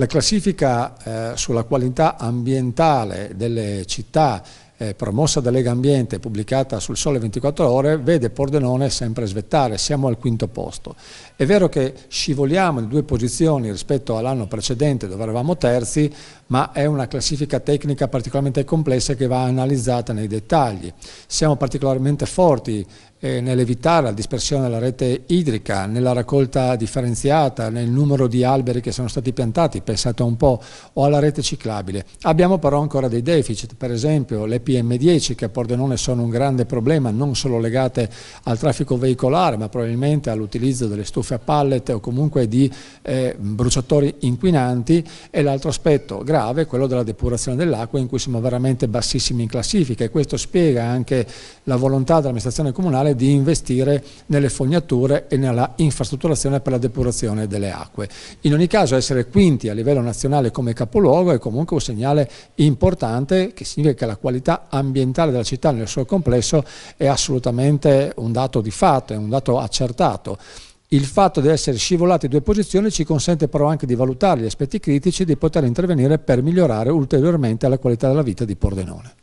La classifica eh, sulla qualità ambientale delle città eh, promossa da Lega Ambiente e pubblicata sul Sole 24 Ore, vede Pordenone sempre svettare, siamo al quinto posto. È vero che scivoliamo in due posizioni rispetto all'anno precedente dove eravamo terzi, ma è una classifica tecnica particolarmente complessa che va analizzata nei dettagli. Siamo particolarmente forti eh, nell'evitare la dispersione della rete idrica, nella raccolta differenziata, nel numero di alberi che sono stati piantati, pensate un po', o alla rete ciclabile. Abbiamo però ancora dei deficit, per esempio le PM10 che a Pordenone sono un grande problema, non solo legate al traffico veicolare ma probabilmente all'utilizzo delle stufe a pallet o comunque di eh, bruciatori inquinanti e l'altro aspetto grave è quello della depurazione dell'acqua in cui siamo veramente bassissimi in classifica e questo spiega anche la volontà dell'amministrazione comunale di investire nelle fognature e nella infrastrutturazione per la depurazione delle acque. In ogni caso essere quinti a livello nazionale come capoluogo è comunque un segnale importante che significa che la qualità ambientale della città nel suo complesso è assolutamente un dato di fatto, è un dato accertato. Il fatto di essere scivolati due posizioni ci consente però anche di valutare gli aspetti critici e di poter intervenire per migliorare ulteriormente la qualità della vita di Pordenone.